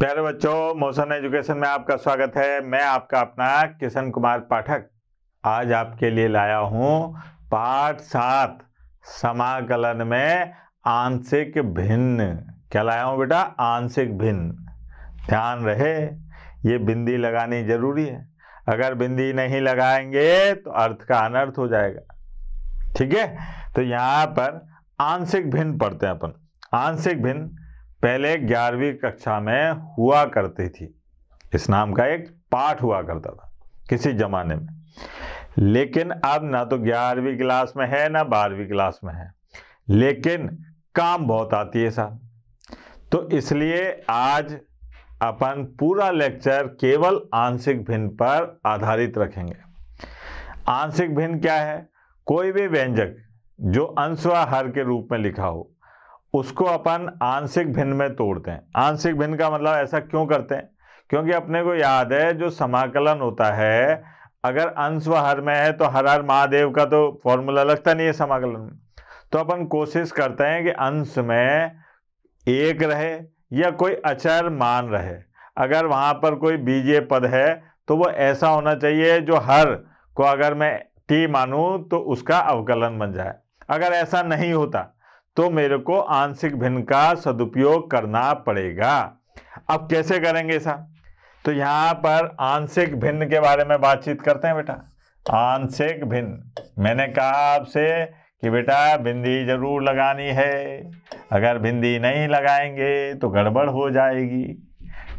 प्यारे बच्चों मौसम एजुकेशन में आपका स्वागत है मैं आपका अपना किशन कुमार पाठक आज आपके लिए लाया हूं पाठ सात समाकलन में आंशिक भिन्न क्या लाया हूं बेटा आंशिक भिन्न ध्यान रहे ये बिंदी लगानी जरूरी है अगर बिंदी नहीं लगाएंगे तो अर्थ का अनर्थ हो जाएगा ठीक है तो यहाँ पर आंशिक भिन्न पढ़ते हैं अपन आंशिक भिन्न पहले ग्यारहवीं कक्षा में हुआ करती थी इस नाम का एक पाठ हुआ करता था किसी जमाने में लेकिन अब ना तो ग्यारहवीं क्लास में है ना बारहवीं क्लास में है लेकिन काम बहुत आती है साहब तो इसलिए आज अपन पूरा लेक्चर केवल आंशिक भिन्न पर आधारित रखेंगे आंशिक भिन्न क्या है कोई भी व्यंजक जो अंश व हर के रूप में लिखा हो उसको अपन आंशिक भिन्न में तोड़ते हैं आंशिक भिन्न का मतलब ऐसा क्यों करते हैं क्योंकि अपने को याद है जो समाकलन होता है अगर अंश व हर में है तो हर हर महादेव का तो फॉर्मूला लगता नहीं है समाकलन में तो अपन कोशिश करते हैं कि अंश में एक रहे या कोई अचर मान रहे अगर वहाँ पर कोई बीजे पद है तो वो ऐसा होना चाहिए जो हर को अगर मैं टी मानूँ तो उसका अवकलन बन जाए अगर ऐसा नहीं होता तो मेरे को आंशिक भिन्न का सदुपयोग करना पड़ेगा अब कैसे करेंगे ऐसा तो यहां पर आंशिक भिन्न के बारे में बातचीत करते हैं बेटा आंशिक भिन्न मैंने कहा आपसे कि बेटा बिंदी जरूर लगानी है अगर बिंदी नहीं लगाएंगे तो गड़बड़ हो जाएगी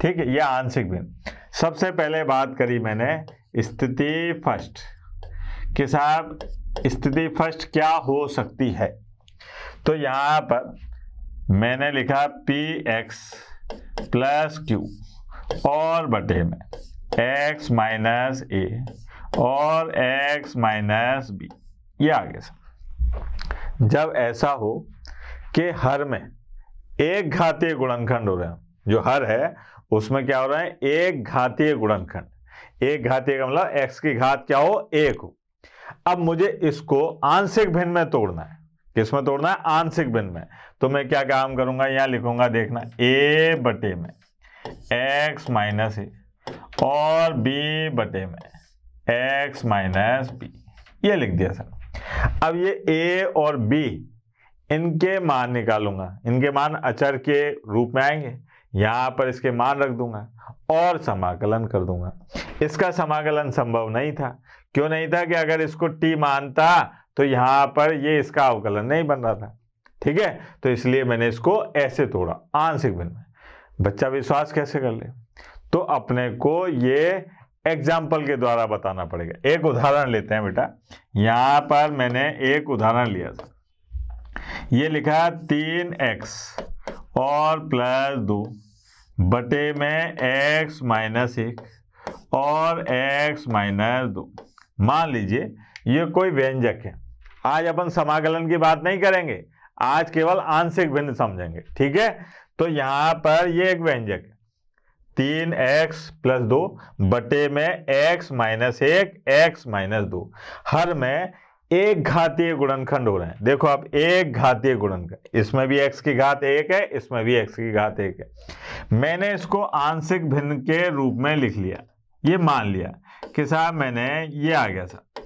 ठीक है यह आंशिक भिन्न सबसे पहले बात करी मैंने स्थिति फर्स्ट कि साहब स्थिति फर्स्ट क्या हो सकती है तो यहां पर मैंने लिखा पी एक्स प्लस क्यू और बटे में एक्स माइनस ए और एक्स माइनस बी ये आगे सर जब ऐसा हो कि हर में एक घातीय गुणनखंड हो रहे हैं जो हर है उसमें क्या हो रहा है एक घातीय गुणनखंड एक घातीय का मतलब एक्स की घात क्या हो एक हो अब मुझे इसको आंशिक भिन्न में तोड़ना है किसमें तोड़ना है आंशिक भिन्न में तो मैं क्या काम करूंगा यहां लिखूंगा देखना ए बटे में एक्स माइनस ए और बी बटे में एक्स माइनस बी ये लिख दिया सर अब ये ए और बी इनके मान निकालूंगा इनके मान अचर के रूप में आएंगे यहां पर इसके मान रख दूंगा और समाकलन कर दूंगा इसका समाकलन संभव नहीं था क्यों नहीं था कि अगर इसको टी मानता तो यहां पर ये इसका अवकलन नहीं बन रहा था ठीक है तो इसलिए मैंने इसको ऐसे तोड़ा आंशिक भिन्न में बच्चा विश्वास कैसे कर ले तो अपने को ये एग्जाम्पल के द्वारा बताना पड़ेगा एक उदाहरण लेते हैं बेटा यहां पर मैंने एक उदाहरण लिया था ये लिखा तीन एक्स और प्लस दो बटे में एक्स माइनस एक और एक्स माइनस दो मान लीजिए ये कोई व्यंजक है आज अपन समाकलन की बात नहीं करेंगे आज केवल आंशिक भिन्न समझेंगे ठीक है तो यहां पर ये एक व्यंजक है तीन एक्स प्लस दो बटे में एक्स माइनस एक एक्स माइनस दो हर में एक घातीय गुणनखंड हो रहे हैं देखो आप एक घातीय गुणनखंड इसमें भी एक्स की घात एक है इसमें भी एक्स की घात एक है मैंने इसको आंशिक भिन्न के रूप में लिख लिया ये मान लिया कि साहब मैंने ये आ गया सर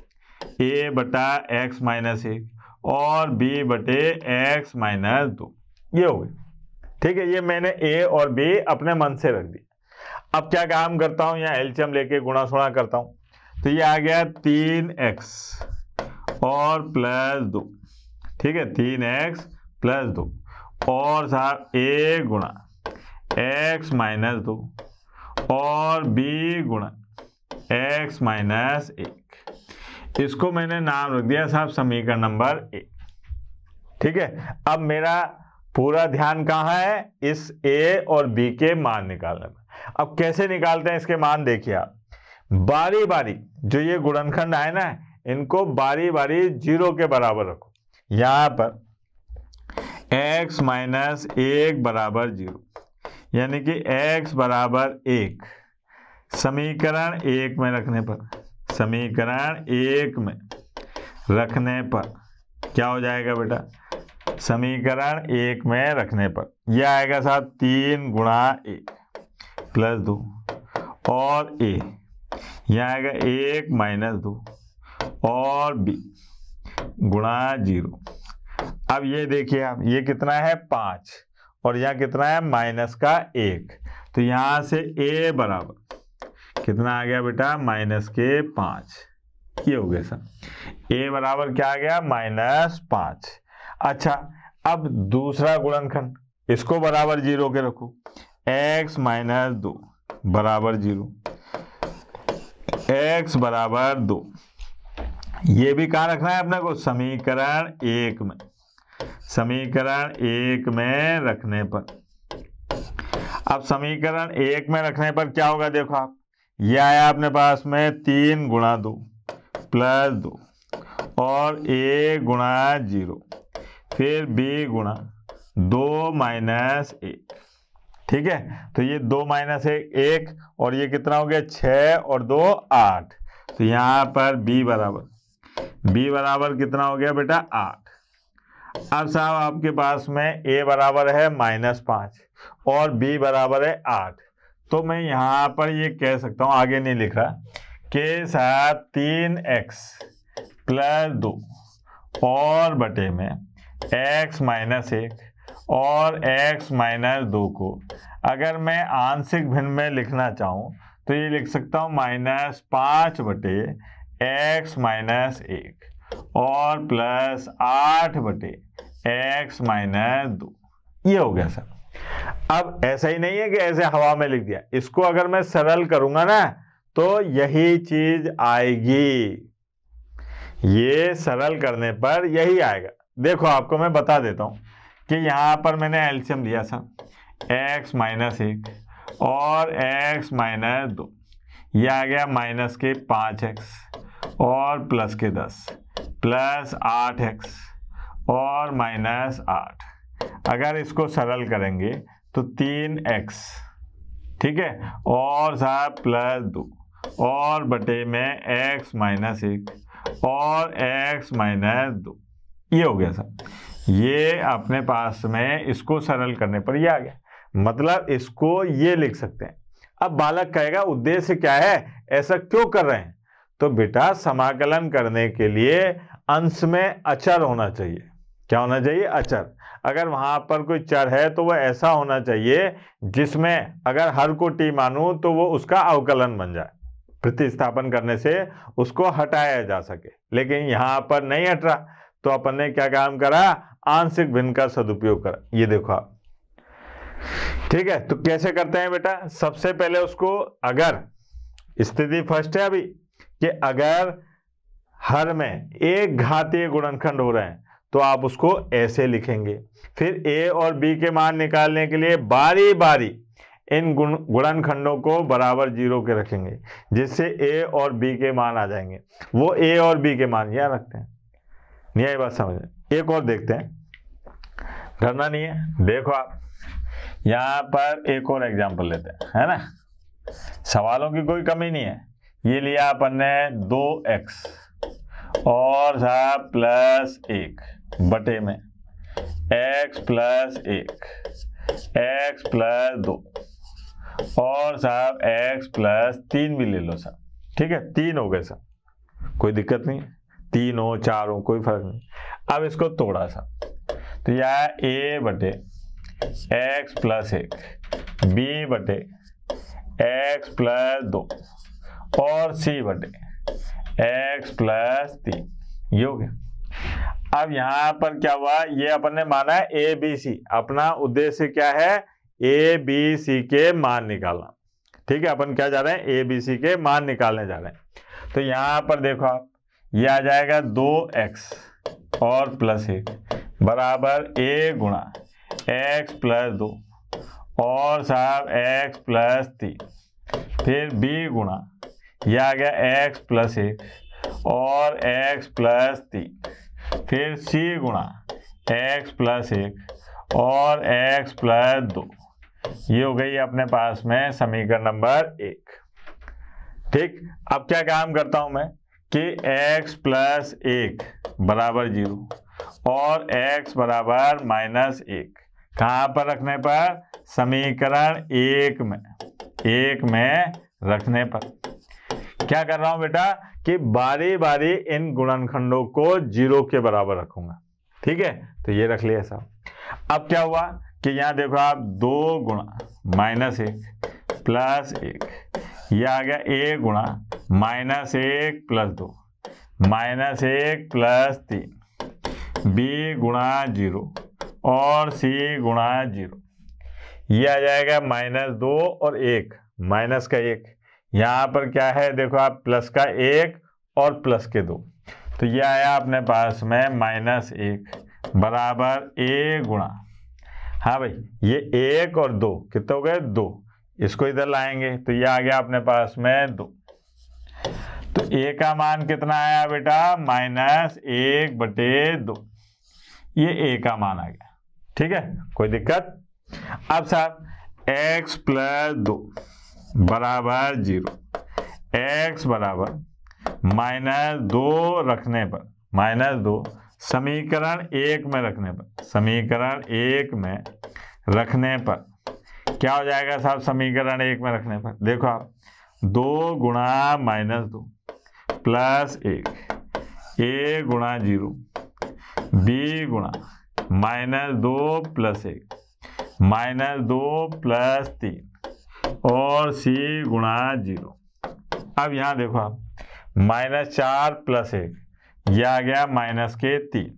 ए बटा एक्स माइनस एक और बी बटे एक्स माइनस दो ये हो गए ठीक है ये मैंने ए और बी अपने मन से रख दिया अब क्या काम करता हूँ या एल्शियम लेके गुणा सुणा करता हूं तो ये आ गया तीन एक्स और प्लस दो ठीक है तीन एक्स प्लस दो और साहब ए गुणा एक्स माइनस दो और बी गुणा एक्स माइनस एक इसको मैंने नाम रख दिया साहब समीकरण नंबर ए ठीक है अब मेरा पूरा ध्यान कहाँ है इस ए और बी के मान निकालने में अब कैसे निकालते हैं इसके मान देखिए आप बारी बारी जो ये गुणनखंड है ना इनको बारी बारी जीरो के बराबर रखो यहां पर x माइनस एक बराबर जीरो यानी कि x बराबर एक समीकरण एक में रखने पर समीकरण एक में रखने पर क्या हो जाएगा बेटा समीकरण एक में रखने पर यह आएगा साहब तीन गुणा ए प्लस दो और ए यह आएगा एक माइनस दो और बी गुणा जीरो अब ये देखिए आप ये कितना है पाँच और यहाँ कितना है माइनस का एक तो यहाँ से ए बराबर कितना आ गया बेटा माइनस के पांच ये हो गया सर ए बराबर क्या आ गया माइनस पांच अच्छा अब दूसरा गुणनखंड इसको बराबर जीरो के रखो एक्स माइनस दो बराबर जीरो एक्स बराबर दो ये भी कहा रखना है अपने को समीकरण एक में समीकरण एक में रखने पर अब समीकरण एक में रखने पर क्या होगा देखो आप ये आया अपने पास में तीन गुणा दो प्लस दो और ए गुणा जीरो फिर बी गुणा दो माइनस एक ठीक है तो ये दो माइनस एक एक और ये कितना हो गया छः और दो आठ तो यहां पर बी बराबर बी बराबर कितना हो गया बेटा आठ अब साहब आपके पास में ए बराबर है माइनस पांच और बी बराबर है आठ तो मैं यहाँ पर ये कह सकता हूँ आगे नहीं लिख रहा के साथ तीन एक्स प्लस दो और बटे में एक्स माइनस एक और एक्स माइनस दो को अगर मैं आंशिक भिन्न में लिखना चाहूँ तो ये लिख सकता हूँ माइनस पाँच बटे एक्स माइनस एक और प्लस आठ बटे एक्स माइनस दो ये हो गया सर अब ऐसा ही नहीं है कि ऐसे हवा में लिख दिया इसको अगर मैं सरल करूंगा ना तो यही चीज आएगी ये सरल करने पर यही आएगा देखो आपको मैं बता देता हूं कि यहां पर मैंने एल्शियम लिया था एक्स माइनस एक और एक्स माइनस दो यह आ गया माइनस के पांच एक्स और प्लस के दस प्लस आठ एक्स और माइनस आठ अगर इसको सरल करेंगे तो तीन एक्स ठीक है और साहब प्लस दो और बटे में एक्स माइनस एक और एक्स माइनस दो ये हो गया साहब ये अपने पास में इसको सरल करने पर ये आ गया मतलब इसको ये लिख सकते हैं अब बालक कहेगा उद्देश्य क्या है ऐसा क्यों कर रहे हैं तो बेटा समाकलन करने के लिए अंश में अचर होना चाहिए क्या होना चाहिए अचर अगर वहाँ पर कोई चर है तो वह ऐसा होना चाहिए जिसमें अगर हर को टी मानूँ तो वो उसका अवकलन बन जाए प्रतिस्थापन करने से उसको हटाया जा सके लेकिन यहाँ पर नहीं हट रहा तो अपन ने क्या काम करा आंशिक भिन्न का सदुपयोग करा ये देखो आप ठीक है तो कैसे करते हैं बेटा सबसे पहले उसको अगर स्थिति फर्स्ट है अभी कि अगर हर में एक घातीय गुणनखंड हो रहे हैं तो आप उसको ऐसे लिखेंगे फिर ए और बी के मान निकालने के लिए बारी बारी इन गुण गुणनखंडों को बराबर जीरो के रखेंगे जिससे ए और बी के मान आ जाएंगे वो ए और बी के मान यहाँ रखते हैं यही बात समझ एक और देखते हैं डरना नहीं है देखो आप यहाँ पर एक और एग्जाम्पल लेते हैं है ना सवालों की कोई कमी नहीं है ये लिया अपन ने दो एक्स और साहब प्लस एक बटे में x प्लस एक एक्स प्लस दो और साहब x प्लस तीन भी ले लो साहब ठीक है तीन हो गए साहब कोई दिक्कत नहीं तीन हो चार हो कोई फर्क नहीं अब इसको तोड़ा सा तो यह ए बटे एक्स प्लस एक बी बटे एक्स प्लस दो और सी बटे एक्स प्लस तीन ये हो गया अब यहां पर क्या हुआ ये अपन ने माना है ए बी सी अपना उद्देश्य क्या है ए बी सी के मान निकालना ठीक है अपन क्या जा रहे हैं ए बी सी के मान निकालने जा रहे हैं तो यहां पर देखो आप ये आ जाएगा दो एक्स और प्लस एक बराबर ए गुणा एक्स प्लस दो और साहब एक्स प्लस तीन फिर बी गुणा यह आ गया एक्स प्लस एक और एक्स प्लस तीन फिर c गुणा एक्स प्लस एक और x प्लस दो ये हो गई अपने पास में समीकरण नंबर एक ठीक अब क्या काम करता हूं मैं कि x प्लस एक बराबर जीरो और x बराबर माइनस एक कहां पर रखने पर समीकरण एक में एक में रखने पर क्या कर रहा हूं बेटा कि बारे बारे इन गुणनखंडों को जीरो के बराबर रखूंगा ठीक है तो ये रख लिया साहब अब क्या हुआ कि यहां देखो आप दो गुणा माइनस एक प्लस एक यह आ गया एक गुणा माइनस एक प्लस दो माइनस एक प्लस तीन बी गुणा जीरो और सी गुणा जीरो ये आ जाएगा माइनस दो और एक माइनस का एक यहाँ पर क्या है देखो आप प्लस का एक और प्लस के दो तो ये आया अपने पास में माइनस एक बराबर ए गुणा हाँ भाई ये एक और दो कितने हो गए दो इसको इधर लाएंगे तो ये आ गया अपने पास में दो तो ए का मान कितना आया बेटा माइनस एक बटे दो ये ए का मान आ गया ठीक है कोई दिक्कत अब साहब एक्स प्लस दो बराबर जीरो एक्स बराबर माइनस दो रखने पर माइनस दो समीकरण एक में रखने पर समीकरण एक में रखने पर क्या हो जाएगा साहब समीकरण एक में रखने पर देखो आप दो गुणा माइनस दो प्लस एक ए गुणा जीरो बी गुणा माइनस दो प्लस एक माइनस दो प्लस तीन और सी गुणा जीरो अब यहाँ देखो आप माइनस चार प्लस एक यह आ गया माइनस के तीन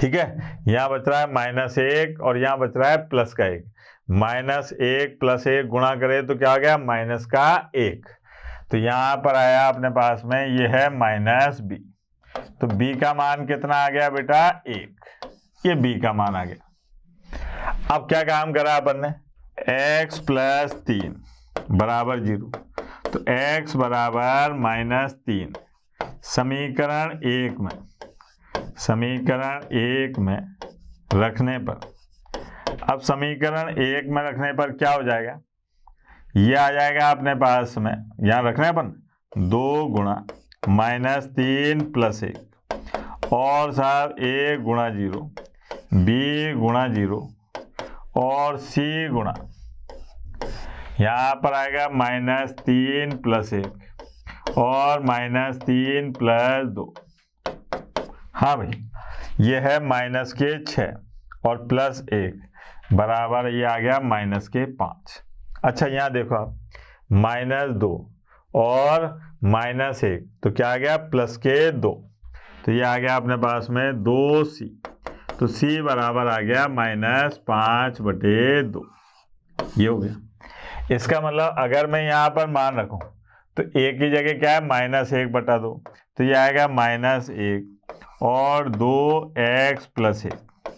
ठीक है यहाँ बच रहा है माइनस एक और यहाँ बच रहा है प्लस का एक माइनस एक प्लस एक गुणा करे तो क्या आ गया माइनस का एक तो यहाँ पर आया अपने पास में ये है माइनस बी तो बी का मान कितना आ गया बेटा एक ये बी का मान आ गया अब क्या काम करा अपन ने एक्स प्लस तीन बराबर जीरो तो एक्स बराबर माइनस तीन समीकरण एक में समीकरण एक में रखने पर अब समीकरण एक में रखने पर क्या हो जाएगा ये आ जाएगा अपने पास में यहाँ रखने अपन दो गुणा माइनस तीन प्लस एक और साहब एक गुणा जीरो बी गुणा जीरो और c गुणा यहाँ पर आएगा माइनस तीन प्लस एक और माइनस तीन प्लस दो हाँ भाई ये है माइनस के छ और प्लस एक बराबर ये आ गया माइनस के पाँच अच्छा यहाँ देखो आप माइनस दो और माइनस एक तो क्या आ गया प्लस के दो तो ये आ गया अपने पास में दो सी तो c बराबर आ गया माइनस पाँच बटे दो ये हो गया इसका मतलब अगर मैं यहाँ पर मान रखूँ तो एक की जगह क्या है माइनस एक बटा दो तो ये आएगा माइनस एक और दो एक्स प्लस एक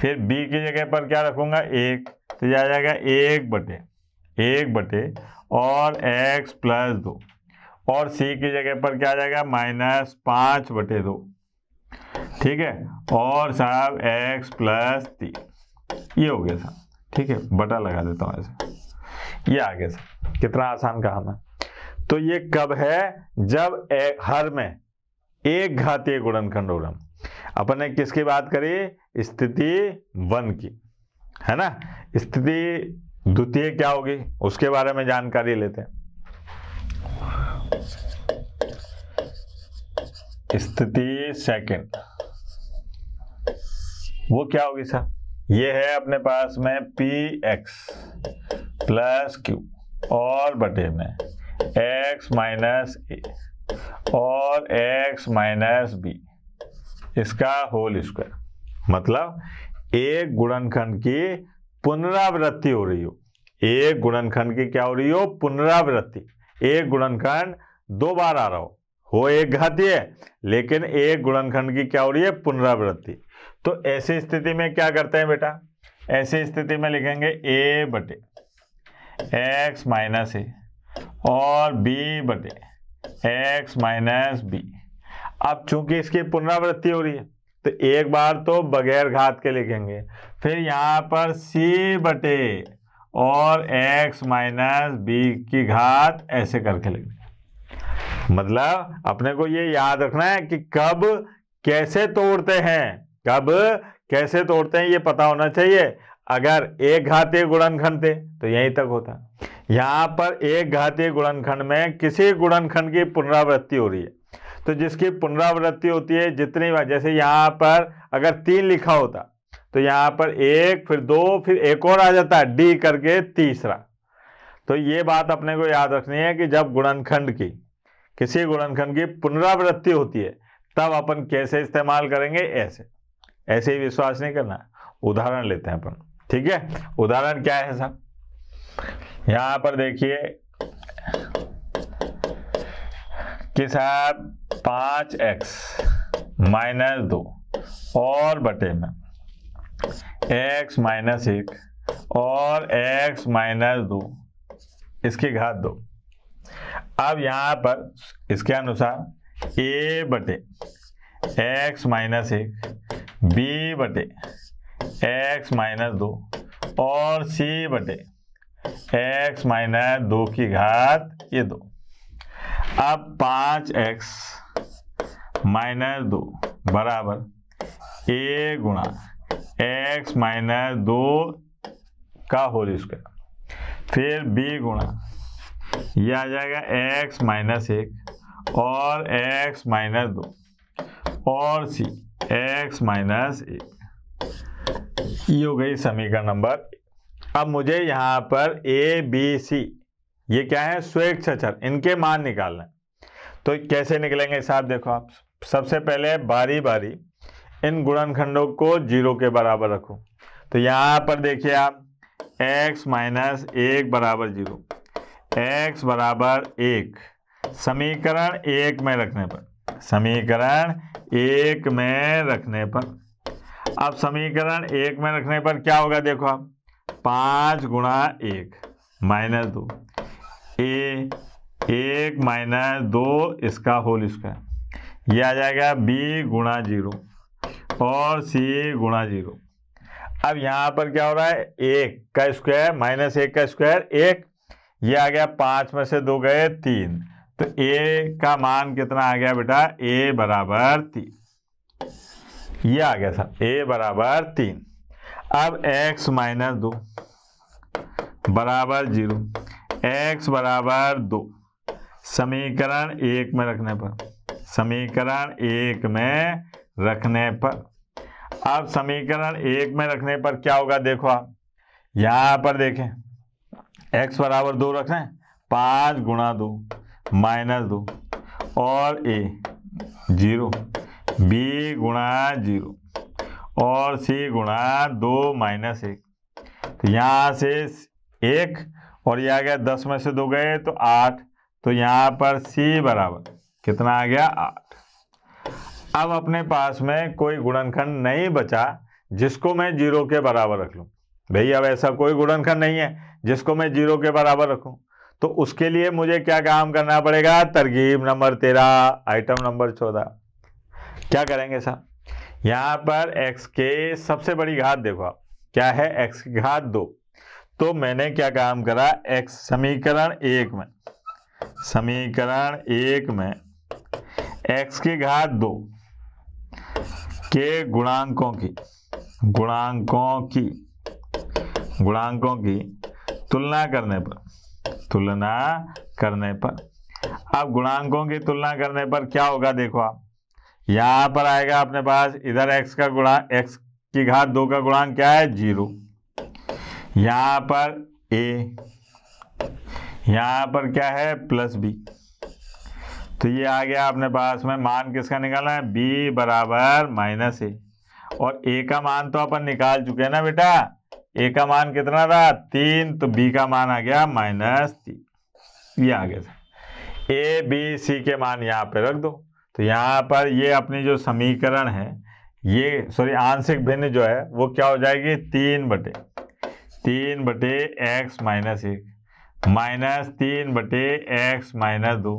फिर बी की जगह पर क्या रखूँगा एक तो यह आ जाएगा एक बटे एक बटे और एक्स प्लस दो और सी की जगह पर क्या आ जाएगा माइनस पाँच बटे दो ठीक है और साहब x प्लस तीन ये हो गया साहब ठीक है बटा लगा देता हूँ ऐसे ये आ गया साहब कितना आसान काम है तो ये कब है जब एक हर में एक घातीय गुणनखंड होगा अपन ने किसकी बात करी स्थिति वन की है ना स्थिति द्वितीय क्या होगी उसके बारे में जानकारी लेते हैं स्थिति सेकंड वो क्या होगी सर ये है अपने पास में पी एक्स प्लस क्यू और बटे में एक्स माइनस ए और एक्स माइनस बी इसका होल स्क्वायर मतलब एक गुणनखंड की पुनरावृत्ति हो रही हो एक गुणनखंड की क्या हो रही हो पुनरावृत्ति एक गुणनखंड दो बार आ रहा हो हो एक घातीय लेकिन एक गुणनखंड की क्या हो रही है पुनरावृत्ति तो ऐसी स्थिति में क्या करते हैं बेटा ऐसी स्थिति में लिखेंगे ए बटे एक्स माइनस ए और बी बटे एक्स माइनस बी अब चूंकि इसकी पुनरावृत्ति हो रही है तो एक बार तो बगैर घात के लिखेंगे फिर यहाँ पर सी बटे और एक्स माइनस बी की घात ऐसे करके लिखेंगे मतलब अपने को ये याद रखना है कि कब कैसे तोड़ते हैं कब कैसे तोड़ते हैं ये पता होना चाहिए अगर एक घातीय गुणनखंड थे तो यहीं तक होता यहाँ पर एक घातीय गुणनखंड में किसी गुणनखंड की पुनरावृत्ति हो रही है तो जिसकी पुनरावृत्ति होती है जितनी बार जैसे यहाँ पर अगर तीन लिखा होता तो यहाँ पर एक फिर दो फिर एक और आ जाता डी करके तीसरा तो ये बात अपने को याद रखनी है कि जब गुणनखंड की किसी गुणनखंड की पुनरावृत्ति होती है तब अपन कैसे इस्तेमाल करेंगे ऐसे ऐसे ही विश्वास नहीं करना उदाहरण लेते हैं अपन ठीक है उदाहरण क्या है साहब यहां पर देखिए कि साहब पांच एक्स माइनस दो और बटे में एक्स माइनस एक और एक्स माइनस दो इसकी घात दो अब यहाँ पर इसके अनुसार ए बटे एक्स माइनस एक बी बटे एक्स माइनस दो और सी बटे एक्स माइनस दो की घात ये दो अब पाँच एक्स माइनस दो बराबर ए गुणा एक्स माइनस दो का होल स्क्वायर फिर बी गुणा ये आ जाएगा x माइनस एक और x माइनस दो और c x माइनस एक ये हो गई समीकरण नंबर अब मुझे यहां पर a b c ये क्या है स्वेच्छ अचर इनके मान निकालना तो कैसे निकलेंगे साहब देखो आप सबसे पहले बारी बारी इन गुणनखंडों को जीरो के बराबर रखो तो यहां पर देखिए आप x माइनस एक बराबर जीरो एक्स बराबर एक समीकरण एक में रखने पर समीकरण एक में रखने पर अब समीकरण एक में रखने पर क्या होगा देखो आप पाँच गुणा एक माइनस दो ए एक माइनस दो इसका होल स्क्वायर यह आ जाएगा बी गुणा जीरो और सी गुणा जीरो अब यहाँ पर क्या हो रहा है एक का स्क्वायर माइनस एक का स्क्वायर एक ये आ गया पांच में से दो गए तीन तो ए का मान कितना आ गया बेटा ए बराबर तीन ये आ गया सर ए बराबर तीन अब एक्स माइनस दो बराबर जीरो एक्स बराबर दो समीकरण एक में रखने पर समीकरण एक में रखने पर अब समीकरण एक में रखने पर क्या होगा देखो आप यहां पर देखें एक्स बराबर दो रख रहे हैं पाँच गुणा दो माइनस दो और ए जीरो बी गुणा जीरो और सी गुणा दो माइनस एक तो यहाँ से एक और ये आ गया दस में से दो गए तो आठ तो यहाँ पर सी बराबर कितना आ गया आठ अब अपने पास में कोई गुणनखंड नहीं बचा जिसको मैं जीरो के बराबर रख लूँ भाई अब ऐसा कोई गुणनखंड नहीं है जिसको मैं जीरो के बराबर रखूं तो उसके लिए मुझे क्या काम करना पड़ेगा तरकीब नंबर तेरह आइटम नंबर चौदह क्या करेंगे साहब यहां पर एक्स के सबसे बड़ी घात देखो आप क्या है एक्स की घात दो तो मैंने क्या काम करा एक्स समीकरण एक में समीकरण एक में एक्स की घात दो के गुणांकों की गुणांकों की गुणांकों की तुलना करने पर तुलना करने पर अब गुणांकों की तुलना करने पर क्या होगा देखो आप यहां पर आएगा अपने पास इधर x का गुणा x की घात दो का गुणांक क्या है जीरो यहां पर a यहां पर क्या है प्लस b तो ये आ गया अपने पास में मान किसका निकालना है b बराबर माइनस ए और a का मान तो अपन निकाल चुके हैं ना बेटा ए का मान कितना था तीन तो बी का मान आ गया माइनस तीन ये आ गया ए बी सी के मान यहाँ पे रख दो तो यहाँ पर ये अपनी जो समीकरण है ये सॉरी आंशिक भिन्न जो है वो क्या हो जाएगी तीन बटे तीन बटे एक्स माइनस एक माइनस तीन बटे एक्स माइनस दो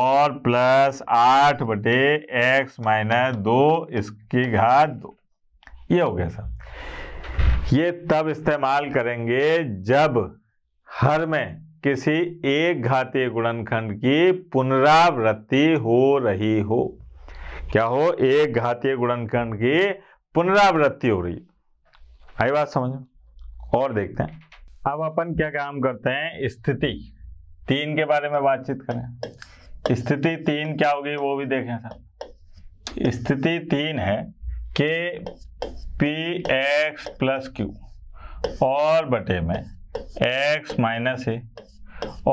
और प्लस आठ बटे एक्स माइनस दो इसकी घात दो ये हो गया सर ये तब इस्तेमाल करेंगे जब हर में किसी एक घातीय गुणनखंड की पुनरावृत्ति हो रही हो क्या हो एक घातीय गुणनखंड की पुनरावृत्ति हो रही आई बात समझ और देखते हैं अब अपन क्या काम करते हैं स्थिति तीन के बारे में बातचीत करें स्थिति तीन क्या होगी वो भी देखें सर स्थिति तीन है के पी एक्स प्लस क्यू और बटे में एक्स माइनस ए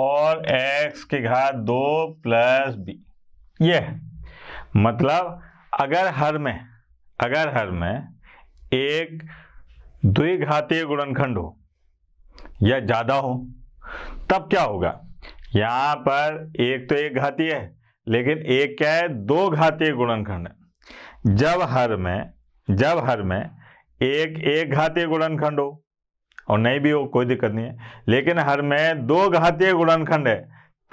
और एक्स के घात दो प्लस बी ये मतलब अगर हर में अगर हर में एक द्विघातीय गुणनखंड हो या ज़्यादा हो तब क्या होगा यहाँ पर एक तो एक घातीय है लेकिन एक क्या है दो घातीय गुणनखंड है जब हर में जब हर में एक एक घातीय गुणनखंड हो और नहीं भी हो कोई दिक्कत नहीं है लेकिन हर में दो घातीय गुणनखंड है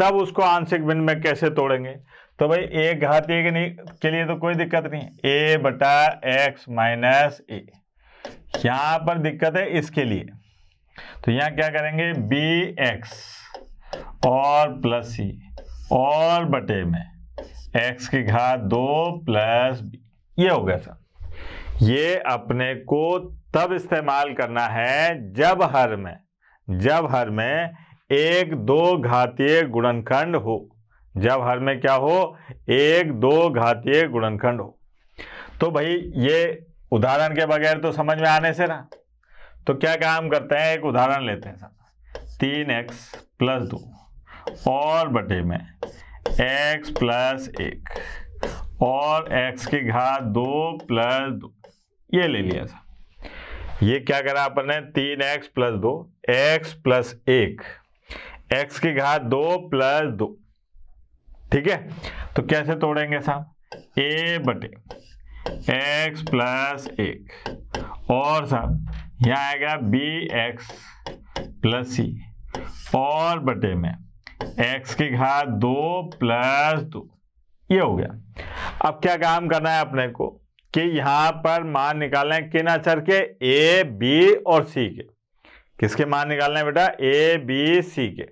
तब उसको आंशिक भिन्न में कैसे तोड़ेंगे तो भाई एक घातीय के नहीं के लिए तो कोई दिक्कत नहीं ए बटा एक्स माइनस ए यहां पर दिक्कत है इसके लिए तो यहां क्या करेंगे बी एक्स और प्लस सी और बटे में एक्स की घात दो प्लस बी ये हो गया सर ये अपने को तब इस्तेमाल करना है जब हर में जब हर में एक दो घातीय गुणनखंड हो जब हर में क्या हो एक दो घातीय गुणनखंड हो तो भाई ये उदाहरण के बगैर तो समझ में आने से ना तो क्या काम करते हैं एक उदाहरण लेते हैं सर तीन एक्स प्लस दो और बटे में एक्स प्लस एक और x की घात दो प्लस दो ये ले लिया था ये क्या करा अपन ने तीन एक्स प्लस दो एक्स प्लस एक एक्स की घात दो प्लस दो ठीक है तो कैसे तोड़ेंगे साहब ए बटे एक्स प्लस एक और साहब यहां आएगा बी एक्स प्लस सी और बटे में एक्स की घात दो प्लस दो ये हो गया अब क्या काम करना है अपने को कि यहां पर मान निकालना है किन अचर के ए बी और सी के किसके मान निकालना है बेटा ए बी सी के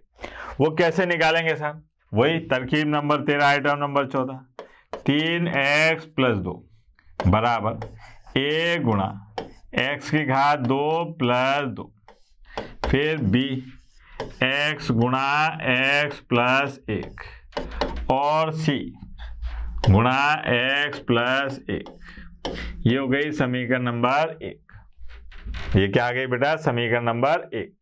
वो कैसे निकालेंगे साहब वही तरकीब नंबर तेरह आइटम नंबर चौदह तीन एक्स प्लस दो बराबर ए गुणा एक्स की घात दो प्लस दो फिर बी एक्स गुणा एक्स प्लस एक और सी गुणा एक्स प्लस एक ये हो गई समीकरण नंबर एक ये क्या आ गई बेटा समीकरण नंबर एक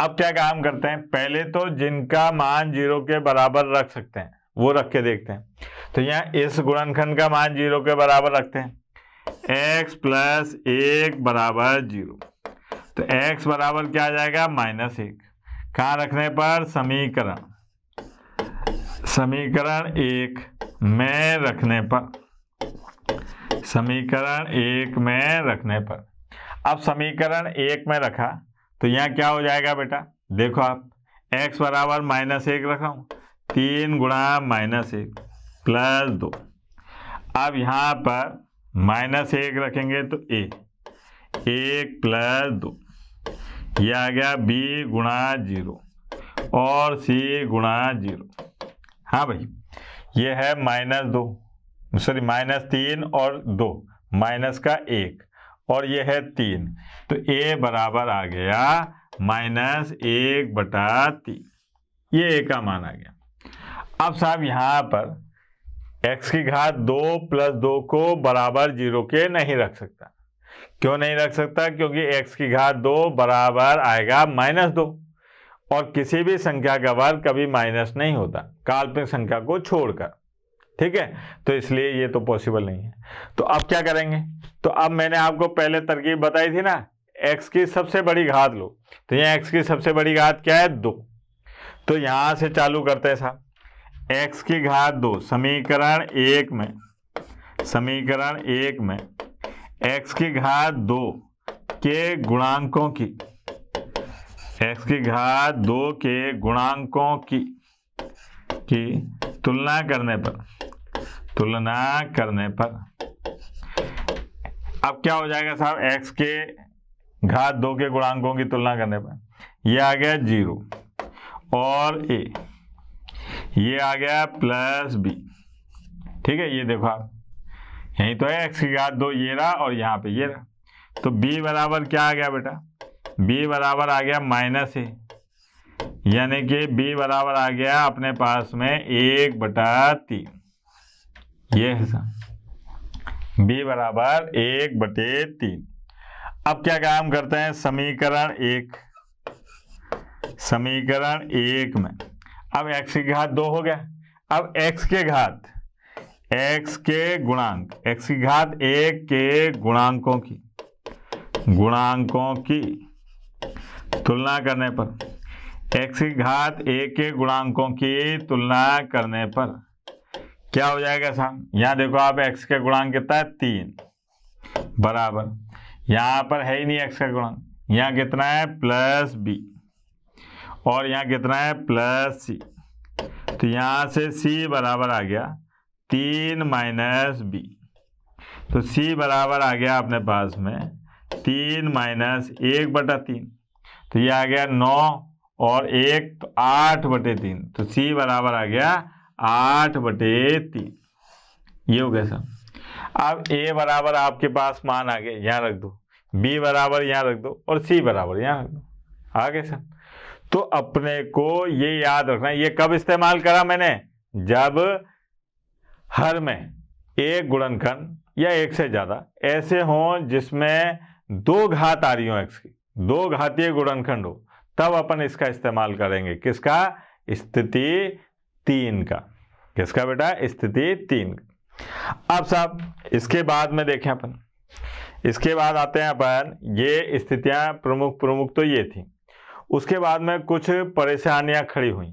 अब क्या काम करते हैं पहले तो जिनका मान जीरो के बराबर रख सकते हैं वो रख के देखते हैं तो यहाँ इस गुणनखंड का मान जीरो के बराबर रखते हैं एक्स प्लस एक बराबर जीरो तो एक्स बराबर क्या आ जाएगा माइनस एक कहां रखने पर समीकरण समीकरण एक में रखने पर समीकरण एक में रखने पर अब समीकरण एक में रखा तो यहाँ क्या हो जाएगा बेटा देखो आप x बराबर माइनस एक रखा हूँ तीन गुणा माइनस एक प्लस दो अब यहाँ पर माइनस एक रखेंगे तो ए एक प्लस दो यह आ गया b गुणा जीरो और c गुणा जीरो हाँ भाई ये है माइनस दो सॉरी माइनस तीन और दो माइनस का एक और ये है तीन तो ए बराबर आ गया माइनस एक बटा तीन ये ए का माना गया अब साहब यहाँ पर एक्स की घात दो प्लस दो को बराबर जीरो के नहीं रख सकता क्यों नहीं रख सकता क्योंकि एक्स की घात दो बराबर आएगा माइनस दो और किसी भी संख्या का वर्ग कभी माइनस नहीं होता काल्पनिक संख्या को छोड़कर ठीक है तो इसलिए ये तो पॉसिबल नहीं है तो अब क्या करेंगे तो अब मैंने आपको पहले तरकीब बताई थी ना x की सबसे बड़ी घात लो तो यहाँ x की सबसे बड़ी घात क्या है दो तो यहाँ से चालू करते हैं साहब x की घात दो समीकरण एक में समीकरण एक में x की घात दो के गुणांकों की एक्स की घात दो के गुणांकों की की तुलना करने पर तुलना करने पर अब क्या हो जाएगा साहब एक्स के घात दो के गुणांकों की तुलना करने पर ये आ गया जीरो और ए ये आ गया प्लस बी ठीक है ये देखो आप यही तो है एक्स की घात दो ये रहा और यहाँ पे ये रहा तो बी बराबर क्या आ गया बेटा बी बराबर आ गया माइनस ए यानी कि बी बराबर आ गया अपने पास में एक बटा तीन ये है सर बी बराबर एक बटे तीन अब क्या काम करते हैं समीकरण एक समीकरण एक में अब x की घात दो हो गया अब x के घात x के गुणांक x की घात एक के गुणांकों की गुणांकों की तुलना करने पर एक्स की घात एक के गुणांकों की तुलना करने पर क्या हो जाएगा साहब यहाँ देखो आप एक्स के गुणांक कितना है तीन बराबर यहाँ पर है ही नहीं एक्स का गुणांक यहाँ कितना है प्लस बी और यहाँ कितना है प्लस सी तो यहाँ से सी बराबर आ गया तीन माइनस बी तो सी बराबर आ गया अपने पास में तीन माइनस एक बटा तीन तो ये आ गया नौ और एक तो आठ बटे तीन तो सी बराबर आ गया आठ बटे तीन ये हो गया सर अब ए बराबर आपके पास मान आ गया यहाँ रख दो बी बराबर यहाँ रख दो और सी बराबर यहाँ रख दो आ गया सर तो अपने को ये याद रखना ये कब इस्तेमाल करा मैंने जब हर में एक गुणनखंड या एक से ज़्यादा ऐसे हों जिसमें दो घात आ रही हो एक्स की दो घातीय गुणनखंड हो तब अपन इसका इस्तेमाल करेंगे किसका स्थिति तीन का किसका बेटा स्थिति तीन अब साहब इसके बाद में देखें अपन इसके बाद आते हैं अपन ये स्थितियां प्रमुख प्रमुख तो ये थी उसके बाद में कुछ परेशानियां खड़ी हुई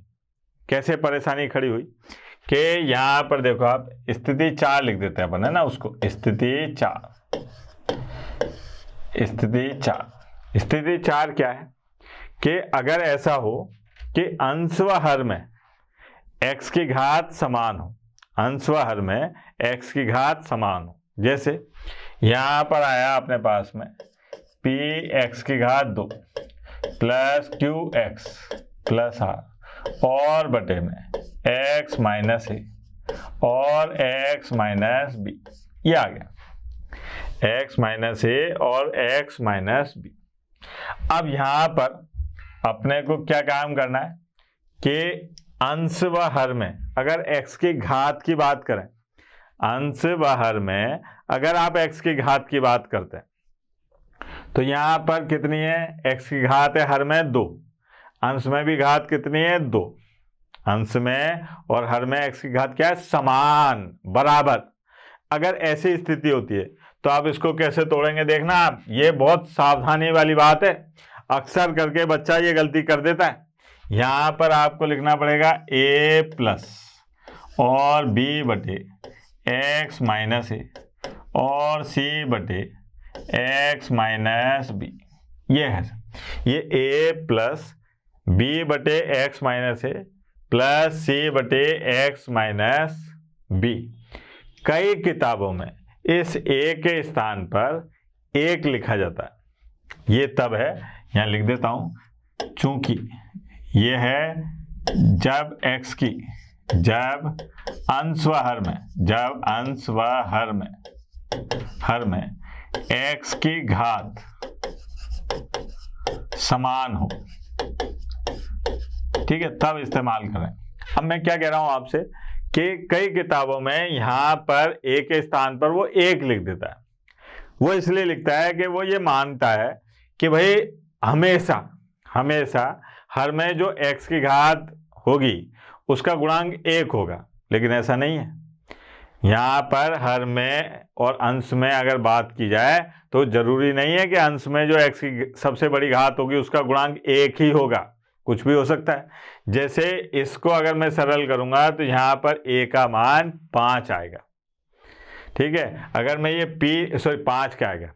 कैसे परेशानी खड़ी हुई कि यहां पर देखो आप स्थिति चार लिख देते हैं अपन है ना उसको स्थिति चार स्थिति चार स्थिति चार क्या है कि अगर ऐसा हो कि अंश हर में एक्स की घात समान हो अंश हर में एक्स की घात समान हो जैसे यहां पर आया अपने पास में पी एक्स की घात दो plus q x plus r और बटे में एक्स माइनस ए और एक्स माइनस बी ये आ गया एक्स माइनस ए और एक्स माइनस बी अब यहां पर अपने को क्या काम करना है कि अंश व हर में अगर x के घात की बात करें अंश व हर में अगर आप x के घात की बात करते हैं तो यहां पर कितनी है x की घात है हर में दो अंश में भी घात कितनी है दो अंश में और हर में x की घात क्या है समान बराबर अगर ऐसी स्थिति होती है तो आप इसको कैसे तोड़ेंगे देखना आप ये बहुत सावधानी वाली बात है अक्सर करके बच्चा ये गलती कर देता है यहाँ पर आपको लिखना पड़ेगा ए प्लस और बी बटे एक्स माइनस ए और सी बटे एक्स माइनस बी ये है ये ए प्लस बी बटे x minus a plus c बटे एक्स माइनस बी कई किताबों में इस ए के स्थान पर एक लिखा जाता है ये तब है यहां लिख देता हूं चूंकि ये है जब एक्स की जब अंश व हर में जब अंश व हर में हर में एक्स की घात समान हो ठीक है तब इस्तेमाल करें अब मैं क्या कह रहा हूं आपसे कि कई किताबों में यहाँ पर एक के स्थान पर वो एक लिख देता है वो इसलिए लिखता है कि वो ये मानता है कि भाई हमेशा हमेशा हर में जो एक्स की घात होगी उसका गुणांक एक होगा लेकिन ऐसा नहीं है यहाँ पर हर में और अंश में अगर बात की जाए तो जरूरी नहीं है कि अंश में जो एक्स की सबसे बड़ी घात होगी उसका गुणांक एक ही होगा कुछ भी हो सकता है जैसे इसको अगर मैं सरल करूंगा तो यहाँ पर ए का मान पांच आएगा ठीक है अगर मैं ये पी सॉरी पांच का आएगा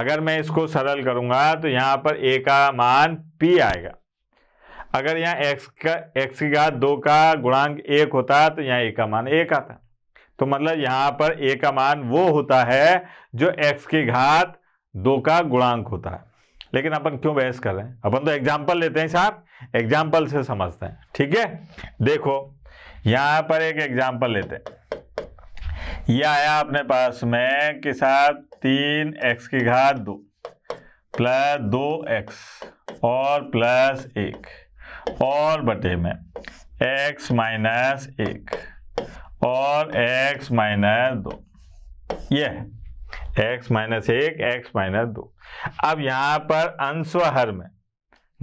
अगर मैं इसको सरल करूंगा तो यहाँ पर ए का मान पी आएगा अगर यहाँ एक्स का एक्स की घात दो का गुणांक एक होता तो यहाँ ए का मान एक आता तो मतलब यहाँ पर ए का मान वो होता है जो एक्स की घात दो का गुणांक होता है लेकिन अपन क्यों बहस कर रहे हैं अपन तो एग्जाम्पल लेते हैं साहब एग्जाम्पल से समझते हैं ठीक है देखो यहां पर एक एग्जाम्पल लेते हैं ये आया अपने पास में कि साहब तीन एक्स की घात दो प्लस दो एक्स और प्लस एक और बटे में एक्स माइनस एक और एक्स माइनस दो ये एक्स माइनस एक एक्स माइनस दो अब यहां पर अंश व हर में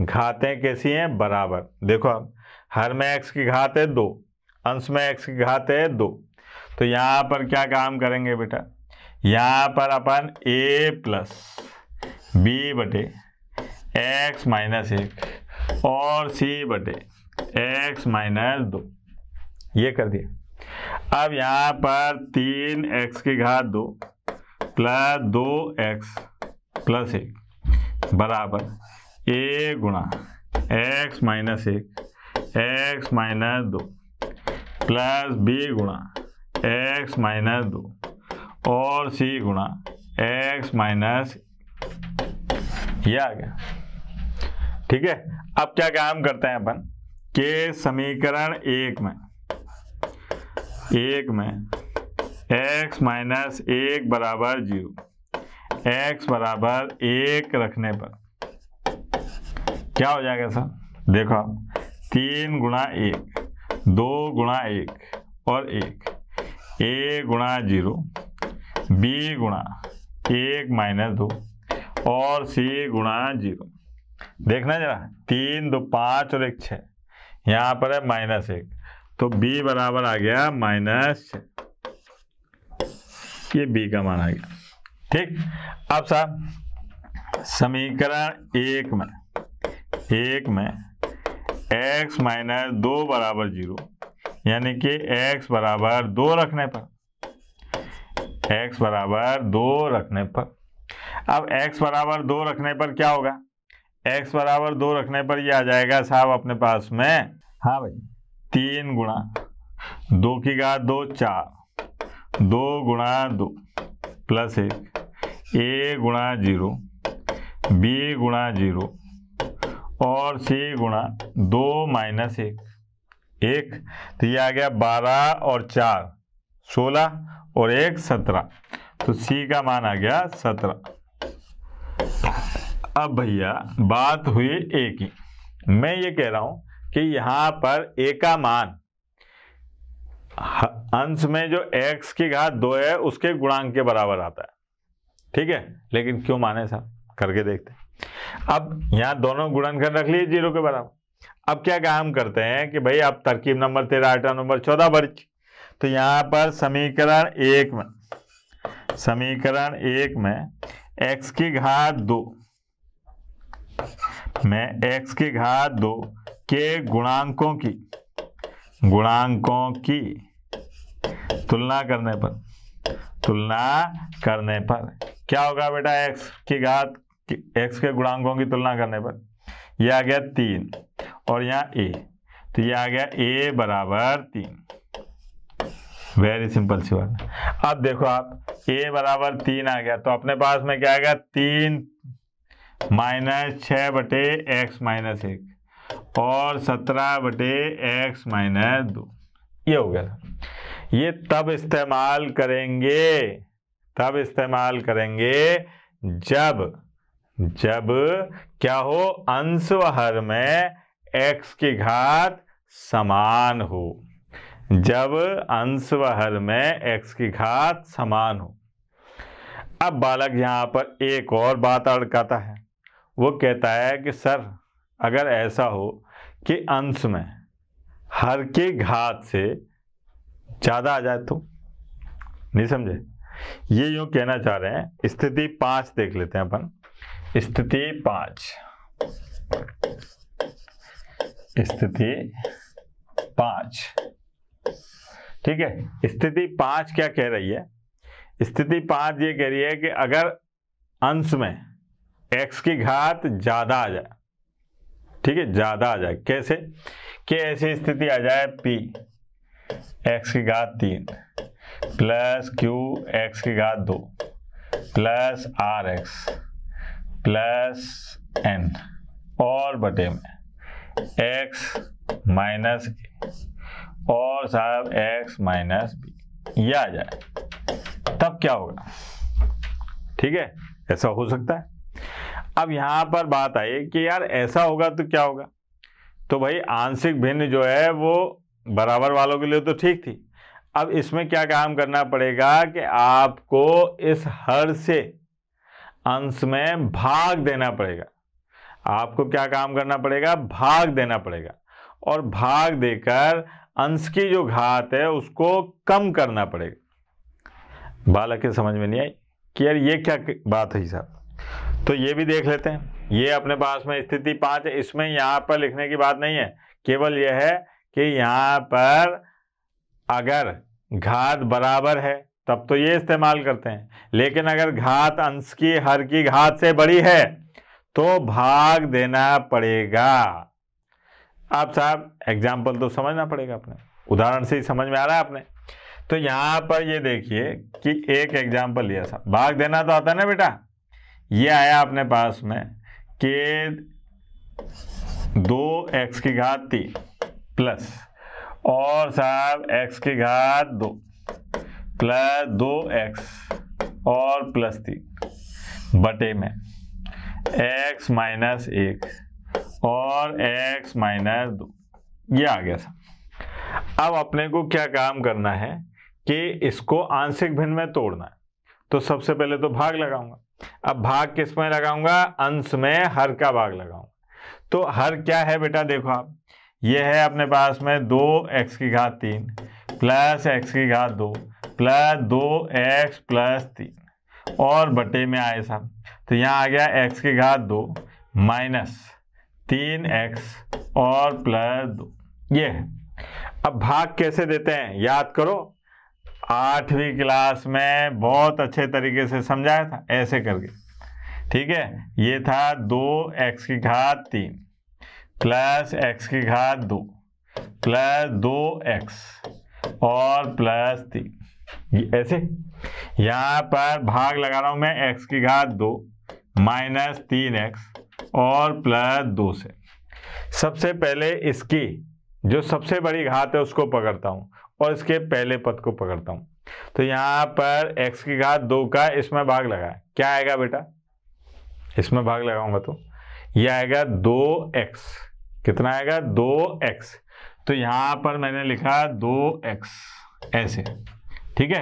घातें कैसी हैं बराबर देखो अब हर में एक्स की घात है दो अंश में एक्स की घात है दो तो यहां पर क्या काम करेंगे बेटा यहां पर अपन ए प्लस बी बटे एक्स माइनस एक और सी बटे एक्स माइनस दो ये कर दिया अब यहां पर तीन एक्स की घात दो प्लस दो एक्स प्लस एक बराबर ए गुणा एक्स माइनस एक एक्स माइनस दो प्लस बी गुणा एक्स माइनस दो और सी गुणा एक्स माइनस ये आ गया ठीक है अब क्या काम करते हैं अपन के समीकरण एक में एक में एक्स माइनस एक बराबर जीरो एक्स बराबर एक रखने पर क्या हो जाएगा सर देखो आप तीन गुणा एक दो गुणा एक और एक ए गुणा जीरो बी गुणा एक माइनस दो और सी गुणा जीरो देखना जरा तीन दो पाँच और एक छः यहाँ पर है माइनस एक तो बी बराबर आ गया माइनस छः ये बी का मान आ गया ठीक अब साहब समीकरण एक में एक में x माइनस दो बराबर जीरो यानी कि x बराबर दो रखने पर x बराबर दो रखने पर अब x बराबर दो रखने पर क्या होगा x बराबर दो रखने पर ये आ जाएगा साहब अपने पास में हाँ भाई तीन गुणा दो की घात दो चार दो गुणा दो प्लस एक ए गुणा जीरो बी गुणा जीरो और सी गुणा दो माइनस एक एक तो ये आ गया बारह और चार सोलह और एक सत्रह तो सी का मान आ गया सत्रह अब भैया बात हुई ए की मैं ये कह रहा हूँ कि यहाँ पर ए का मान अंश में जो x की घात दो है उसके गुणांक के बराबर आता है ठीक है लेकिन क्यों माने साहब करके देखते हैं अब यहां दोनों गुणनखंड रख लिए जीरो के बराबर अब क्या काम करते हैं कि भाई आप तरकीब नंबर तेरह अठारह नंबर चौदह वर्ग तो यहां पर समीकरण एक में समीकरण एक में x की घात दो में x की घात दो के गुणांकों की गुणांकों की तुलना करने पर तुलना करने पर क्या होगा बेटा एक्स की घात एक्स के गुणांकों की तुलना करने पर यह आ गया तीन और यहाँ ए तो ये आ गया ए बराबर तीन वेरी सिंपल सी बात अब देखो आप ए बराबर तीन आ गया तो अपने पास में क्या आएगा तीन माइनस छ बटे एक्स माइनस एक और सत्रह बटे एक्स माइनस दो ये हो गया ये तब इस्तेमाल करेंगे तब इस्तेमाल करेंगे जब जब क्या हो अंशवहर में x की घात समान हो जब अंशवहर में x की घात समान हो अब बालक यहाँ पर एक और बात अड़काता है वो कहता है कि सर अगर ऐसा हो कि अंश में हर के घात से ज़्यादा आ जाए तो नहीं समझे ये यूं कहना चाह रहे हैं स्थिति पांच देख लेते हैं अपन स्थिति पांच स्थिति पांच ठीक है स्थिति पांच क्या कह रही है स्थिति पांच ये कह रही है कि अगर अंश में एक्स की घात ज्यादा आ जाए ठीक है ज्यादा आ जाए कैसे कि ऐसी स्थिति आ जाए पी एक्स की घात तीन प्लस क्यू एक्स की घात दो plus r x plus n और बटे में एक्स माइनस और साहब एक्स माइनस बी ये आ जाए तब क्या होगा ठीक है ऐसा हो सकता है अब यहां पर बात आई कि यार ऐसा होगा तो क्या होगा तो भाई आंशिक भिन्न जो है वो बराबर वालों के लिए तो ठीक थी अब इसमें क्या काम करना पड़ेगा कि आपको इस हर से अंश में भाग देना पड़ेगा आपको क्या काम करना पड़ेगा भाग देना पड़ेगा और भाग देकर अंश की जो घात है उसको कम करना पड़ेगा बालक के समझ में नहीं आई कि यार ये क्या बात है साहब तो ये भी देख लेते हैं ये अपने पास में स्थिति पांच है इसमें यहां पर लिखने की बात नहीं है केवल यह है कि यहाँ पर अगर घात बराबर है तब तो ये इस्तेमाल करते हैं लेकिन अगर घात अंश की हर की घात से बड़ी है तो भाग देना पड़ेगा आप साहब एग्जाम्पल तो समझना पड़ेगा अपने उदाहरण से ही समझ में आ रहा है आपने तो यहाँ पर ये देखिए कि एक एग्जाम्पल लिया साहब भाग देना तो आता है ना बेटा ये आया अपने पास में कि दो एक्स की घात तीन प्लस और साहब एक्स की घात दो प्लस दो एक्स और प्लस तीन बटे में एक्स माइनस एक और एक्स माइनस दो ये आ गया साहब अब अपने को क्या काम करना है कि इसको आंशिक भिन्न में तोड़ना है तो सबसे पहले तो भाग लगाऊंगा अब भाग किस में लगाऊंगा अंश में हर का भाग लगाऊंगा तो हर क्या है बेटा देखो आप ये है अपने पास में दो एक्स की घात तीन प्लस एक्स की घात दो प्लस दो एक्स प्लस तीन और बटे में आए सब तो यहाँ आ गया एक्स की घात दो माइनस तीन एक्स और प्लस दो ये है अब भाग कैसे देते हैं याद करो आठवीं क्लास में बहुत अच्छे तरीके से समझाया था ऐसे करके ठीक है ये था दो एक्स की घात तीन प्लस एक्स की घात दो प्लस दो एक्स और प्लस तीन ऐसे यहाँ पर भाग लगा रहा हूँ मैं एक्स की घात दो माइनस तीन एक्स और प्लस दो से सबसे पहले इसकी जो सबसे बड़ी घात है उसको पकड़ता हूँ और इसके पहले पद को पकड़ता हूँ तो यहाँ पर x की घात दो का इसमें भाग लगाए क्या आएगा बेटा इसमें भाग लगाऊंगा तो यह आएगा दो एक्स कितना आएगा दो एक्स तो यहाँ पर मैंने लिखा दो एक्स ऐसे ठीक है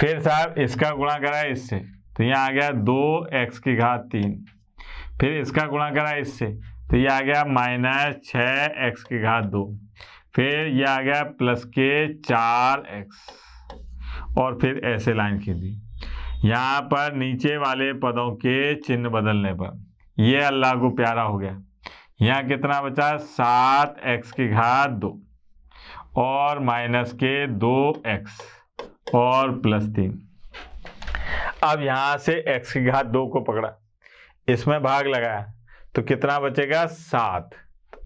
फिर साहब इसका गुणा करा इससे तो यहाँ आ गया दो एक्स की घात तीन फिर इसका गुणा करा इससे तो ये आ गया माइनस छः एक्स की घात दो फिर ये आ गया प्लस के चार एक्स और फिर ऐसे लाइन खींची यहाँ पर नीचे वाले पदों के चिन्ह बदलने पर यह अल्लाह को प्यारा हो गया यहाँ कितना बचा सात एक्स की घात दो और माइनस के दो एक्स और प्लस तीन अब यहां से एक्स की घात दो को पकड़ा इसमें भाग लगाया तो कितना बचेगा सात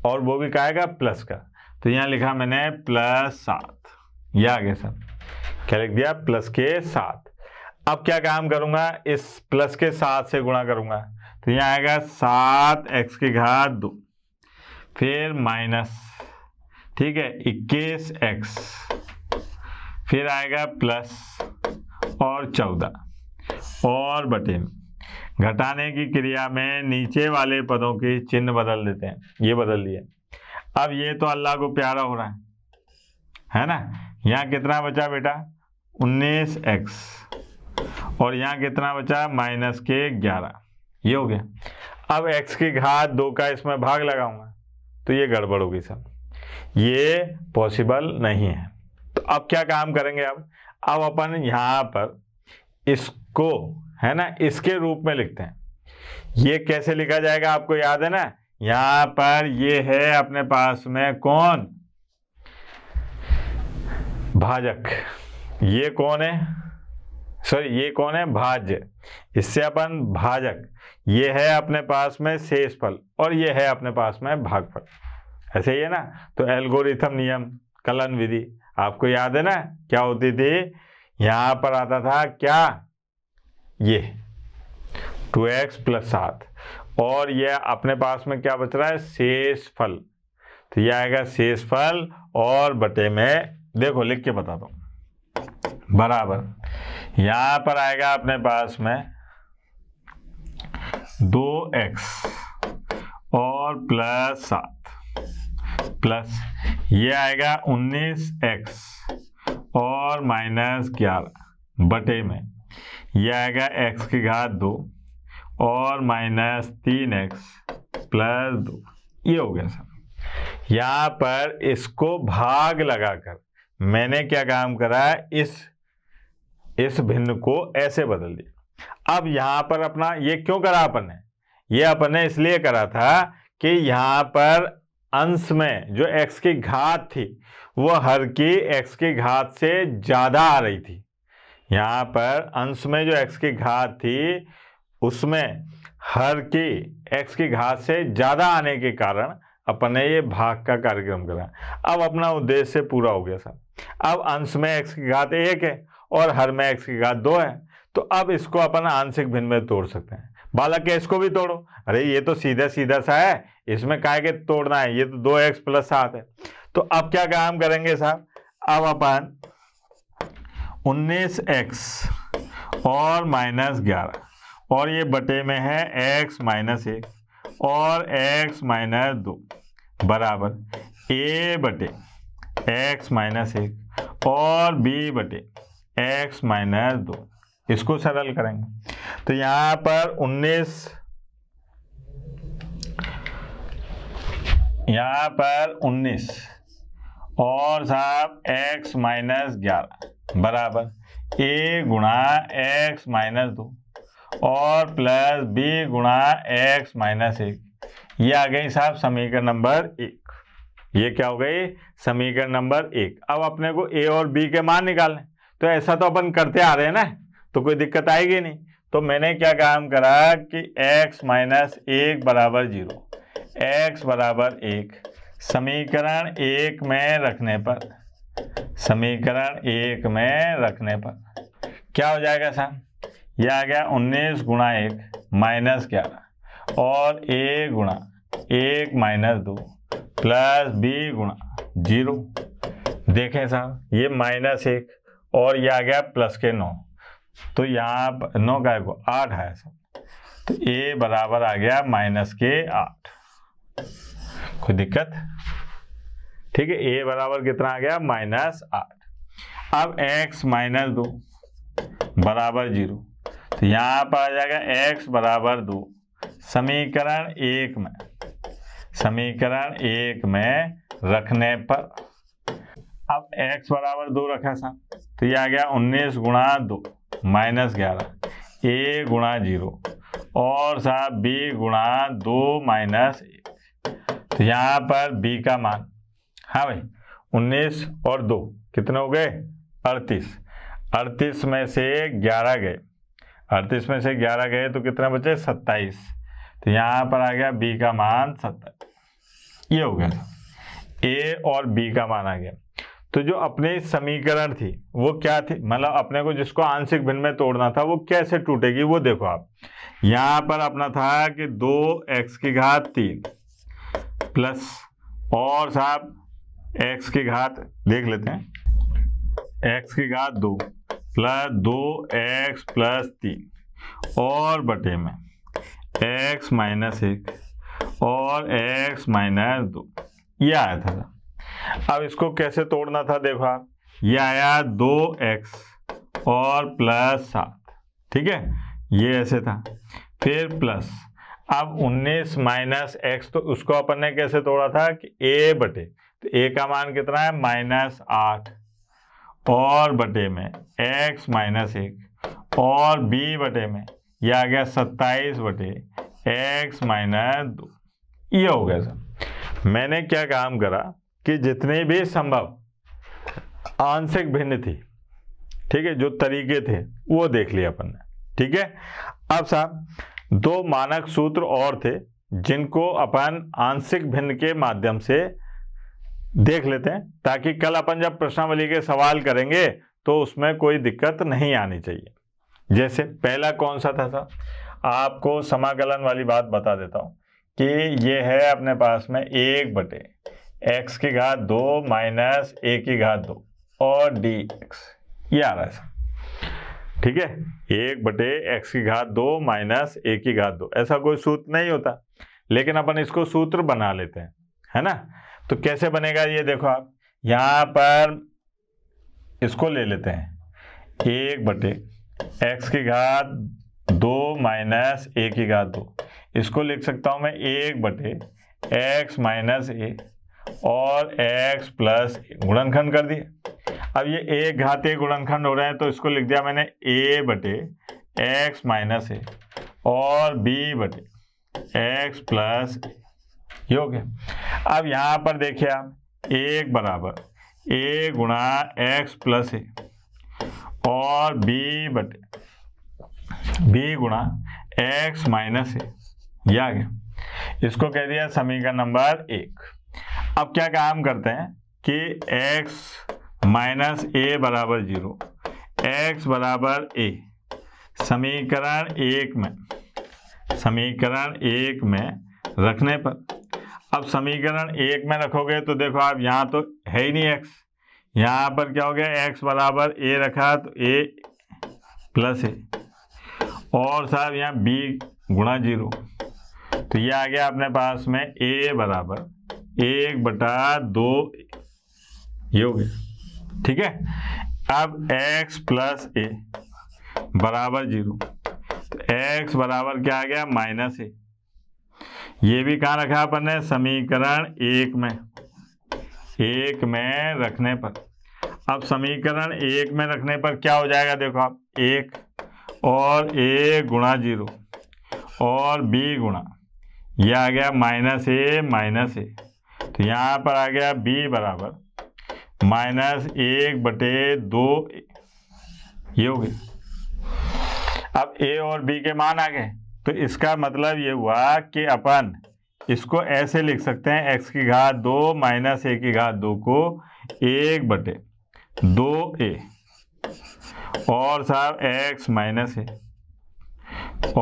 और वो भी कहेगा प्लस का तो यहाँ लिखा मैंने प्लस सात यह आगे सर क्या लिख दिया प्लस के सात अब क्या काम करूंगा इस प्लस के सात से गुणा करूंगा तो यहाँ आएगा सात एक्स की घात दो फिर माइनस ठीक है इक्कीस एक्स फिर आएगा प्लस और चौदह और बटे घटाने की क्रिया में नीचे वाले पदों के चिन्ह बदल देते हैं ये बदल दिए अब ये तो अल्लाह को प्यारा हो रहा है है ना यहाँ कितना बचा बेटा उन्नीस एक्स और यहाँ कितना बचा माइनस के ग्यारह ये हो गया अब एक्स की घात दो का इसमें भाग लगाऊंगा तो ये गड़बड़ होगी सर ये पॉसिबल नहीं है तो अब क्या काम करेंगे अब अब अपन यहाँ पर इसको है ना इसके रूप में लिखते हैं ये कैसे लिखा जाएगा आपको याद है ना यहाँ पर ये है अपने पास में कौन भाजक ये कौन है सॉरी ये कौन है भाज्य इससे अपन भाजक ये है अपने पास में शेषफल और ये है अपने पास में भागफल ऐसे ही है ना तो एल्गोरिथम नियम कलन विधि आपको याद है ना क्या होती थी यहां पर आता था क्या ये टू एक्स प्लस सात और यह अपने पास में क्या बच रहा है शेष फल तो यह आएगा शेष फल और बटे में देखो लिख के बता दो बराबर यहां पर आएगा अपने पास में दो एक्स और प्लस सात प्लस ये आएगा उन्नीस एक्स और माइनस ग्यारह बटे में ये आएगा एक्स की घात दो और माइनस तीन एक्स प्लस दो ये हो गया सर यहाँ पर इसको भाग लगाकर मैंने क्या काम करा इस इस भिन्न को ऐसे बदल दिया अब यहां पर अपना ये क्यों करा अपन ने ये अपन ने इसलिए करा था कि यहां पर अंश में जो x की घात थी वो हर की x की घात से ज़्यादा आ रही थी यहां पर अंश में जो x की घात थी उसमें हर की x की घात से ज़्यादा आने के कारण अपन ने ये भाग का कार्यक्रम करा अब अपना उद्देश्य पूरा हो गया सर अब अंश में x की घात एक है और हर में x की घात दो है तो अब इसको अपन आंशिक भिन्न में तोड़ सकते हैं बालक के इसको भी तोड़ो अरे ये तो सीधा सीधा सा है इसमें काय के तोड़ना है ये तो दो एक्स प्लस सात है तो अब क्या काम करेंगे साहब अब अपन उन्नीस एक्स और माइनस ग्यारह और ये बटे में है एक्स माइनस एक और एक्स माइनस दो बराबर ए बटे एक्स माइनस एक और बी बटे एक्स माइनस दो इसको सरल करेंगे तो यहां पर 19 यहां पर 19 और साहब x माइनस ग्यारह बराबर ए गुणा एक्स माइनस दो और प्लस बी गुणा एक्स माइनस एक ये आ गई साहब समीकरण नंबर एक ये क्या हो गई समीकरण नंबर एक अब अपने को ए और बी के मान निकालने तो ऐसा तो अपन करते आ रहे हैं ना तो कोई दिक्कत आएगी नहीं तो मैंने क्या काम करा कि x माइनस एक बराबर जीरो एक्स बराबर एक समीकरण एक में रखने पर समीकरण एक में रखने पर क्या हो जाएगा साहब यह आ गया उन्नीस गुणा एक माइनस ग्यारह और ए गुणा एक माइनस दो प्लस बी गुणा जीरो देखें साहब ये माइनस एक और यह आ गया प्लस के नौ तो यहाँ पर नौ का एक आठ है सब तो ए बराबर आ गया माइनस के आठ कोई दिक्कत ठीक है ए बराबर कितना आ गया माइनस आठ अब एक्स माइनस दो बराबर जीरो तो यहाँ पर आ जाएगा एक्स बराबर दो समीकरण एक में समीकरण एक में रखने पर अब एक्स बराबर दो रखा था तो ये आ गया उन्नीस गुणा दो माइनस ग्यारह ए गुणा जीरो और साहब बी गुणा दो माइनस तो यहाँ पर बी का मान हाँ भाई उन्नीस और दो कितने हो गए अड़तीस अड़तीस में से ग्यारह गए अड़तीस में से ग्यारह गए तो कितने बचे सत्ताईस तो यहाँ पर आ गया बी का मान सत्ताईस ये हो गया ए और बी का मान आ गया तो जो अपने समीकरण थी वो क्या थी मतलब अपने को जिसको आंशिक भिन्न में तोड़ना था वो कैसे टूटेगी वो देखो आप यहाँ पर अपना था कि दो एक्स की घात तीन प्लस और साहब एक्स की घात देख लेते हैं एक्स की घात दो प्लस दो एक्स प्लस तीन और बटे में एक्स माइनस एक और एक्स माइनस दो ये आया था अब इसको कैसे तोड़ना था देखो आप ये आया दो एक्स और प्लस सात ठीक है ये ऐसे था फिर प्लस अब 19 माइनस एक्स तो उसको अपन ने कैसे तोड़ा था कि ए बटे तो ए का मान कितना है माइनस आठ और बटे में एक्स माइनस एक और बी बटे में ये आ गया सत्ताईस बटे एक्स माइनस दो ये हो गया सर मैंने क्या काम करा कि जितने भी संभव आंशिक भिन्न थी ठीक है जो तरीके थे वो देख लिया अपन ने ठीक है अब साहब दो मानक सूत्र और थे जिनको अपन आंशिक भिन्न के माध्यम से देख लेते हैं ताकि कल अपन जब प्रश्नावली के सवाल करेंगे तो उसमें कोई दिक्कत नहीं आनी चाहिए जैसे पहला कौन सा था साहब आपको समाकलन वाली बात बता देता हूं कि ये है अपने पास में एक बटे एक्स की घात दो माइनस ए की घात दो और डी एक्स ये आ रहा है ठीक है एक बटे एक्स की घात दो माइनस ए की घात दो ऐसा कोई सूत्र नहीं होता लेकिन अपन इसको सूत्र बना लेते हैं है ना तो कैसे बनेगा ये देखो आप यहाँ पर इसको ले लेते हैं एक बटे एक्स की घात दो माइनस ए की घात दो इसको लिख सकता हूँ मैं एक बटे एक्स माइनस ए और x प्लस गुणनखंड कर दिए अब ये एक घातीय गुणनखंड हो रहे हैं तो इसको लिख दिया मैंने a बटे एक्स माइनस ए और b बटे एक्स प्लस ये हो गया अब यहाँ पर देखिए आप एक बराबर ए गुणा एक्स प्लस ए और b बटे b गुणा एक्स माइनस ए ये आ गया इसको कह दिया समीकरण नंबर एक अब क्या काम करते हैं कि x माइनस ए बराबर जीरो एक्स बराबर ए समीकरण एक में समीकरण एक में रखने पर अब समीकरण एक में रखोगे तो देखो आप यहाँ तो है ही नहीं एक्स यहाँ पर क्या हो गया एक्स बराबर ए रखा तो ए प्लस ए और साहब यहाँ बी गुणा जीरो तो ये आ गया अपने पास में ए बराबर एक बटा दो ये हो गया ठीक है अब x प्लस ए बराबर जीरो तो एक्स बराबर क्या आ गया माइनस ए ये भी कहाँ रखा अपन ने समीकरण एक में एक में रखने पर अब समीकरण एक में रखने पर क्या हो जाएगा देखो आप एक और ए गुणा जीरो और बी गुणा यह आ गया माइनस ए माइनस ए तो यहाँ पर आ गया b बराबर माइनस एक बटे दो ये हो गया अब a और b के मान आ गए तो इसका मतलब ये हुआ कि अपन इसको ऐसे लिख सकते हैं x की घात दो माइनस ए की घात दो को एक बटे दो ए और साहब x माइनस ए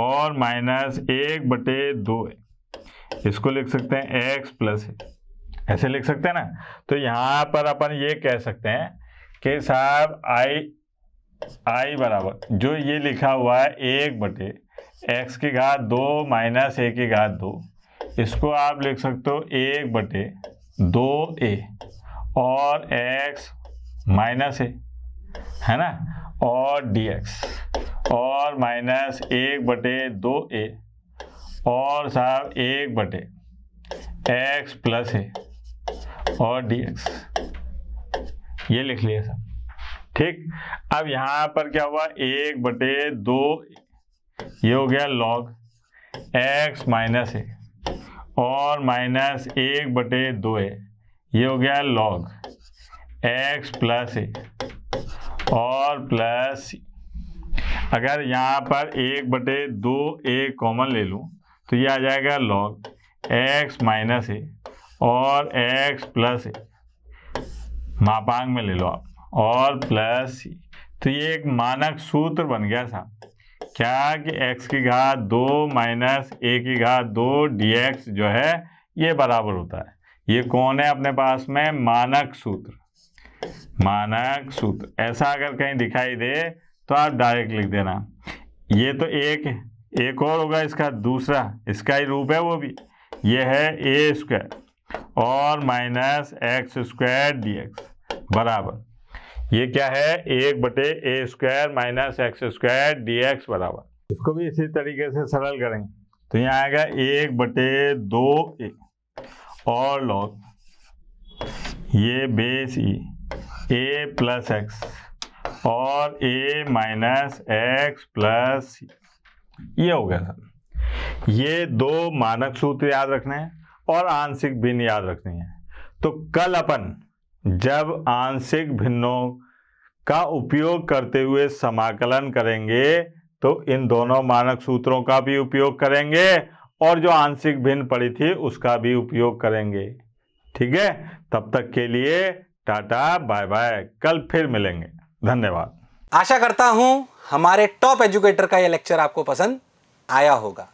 और माइनस एक बटे दो ए इसको लिख सकते हैं x प्लस ए ऐसे लिख सकते हैं ना तो यहाँ पर अपन ये कह सकते हैं कि साहब आई आई बराबर जो ये लिखा हुआ है एक बटे एक्स की घात दो माइनस ए की घात दो इसको आप लिख सकते हो एक बटे दो ए और एक्स माइनस ए है ना और डी एक्स और माइनस एक बटे दो ए और साहब एक बटे एक्स प्लस ए और डी एक्स ये लिख लिया सर ठीक अब यहां पर क्या हुआ एक बटे दो ये हो गया लॉग एक्स माइनस ए और माइनस एक बटे दो ए ये हो गया लॉग एक्स प्लस ए और प्लस अगर यहां पर एक बटे दो ए कॉमन ले लू तो ये आ जाएगा लॉग एक्स माइनस ए और x प्लस मापांग में ले लो आप और प्लस तो ये एक मानक सूत्र बन गया था क्या कि x की घात दो माइनस ए की घात दो डी जो है ये बराबर होता है ये कौन है अपने पास में मानक सूत्र मानक सूत्र ऐसा अगर कहीं दिखाई दे तो आप डायरेक्ट लिख देना ये तो एक एक और होगा इसका दूसरा इसका ही रूप है वो भी ये है ए स्क्वायर और minus x square d x बराबर ये क्या है एक बटे a square minus x square d x बराबर इसको भी इसी तरीके से सरल करेंगे तो यहाँ आएगा एक बटे दो ए और लॉग ये base e a plus x और ए माइनस एक्स प्लस ये हो गया सर ये दो मानक सूत्र याद रखने हैं और आंशिक भिन्न याद रखनी है तो कल अपन जब आंशिक भिन्नों का उपयोग करते हुए समाकलन करेंगे तो इन दोनों मानक सूत्रों का भी उपयोग करेंगे और जो आंशिक भिन्न पड़ी थी उसका भी उपयोग करेंगे ठीक है तब तक के लिए टाटा बाय बाय कल फिर मिलेंगे धन्यवाद आशा करता हूं हमारे टॉप एजुकेटर का यह लेक्चर आपको पसंद आया होगा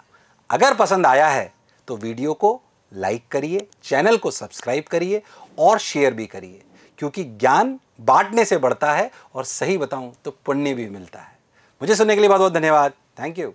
अगर पसंद आया है तो वीडियो को लाइक करिए चैनल को सब्सक्राइब करिए और शेयर भी करिए क्योंकि ज्ञान बांटने से बढ़ता है और सही बताऊं तो पुण्य भी मिलता है मुझे सुनने के लिए बहुत बहुत धन्यवाद थैंक यू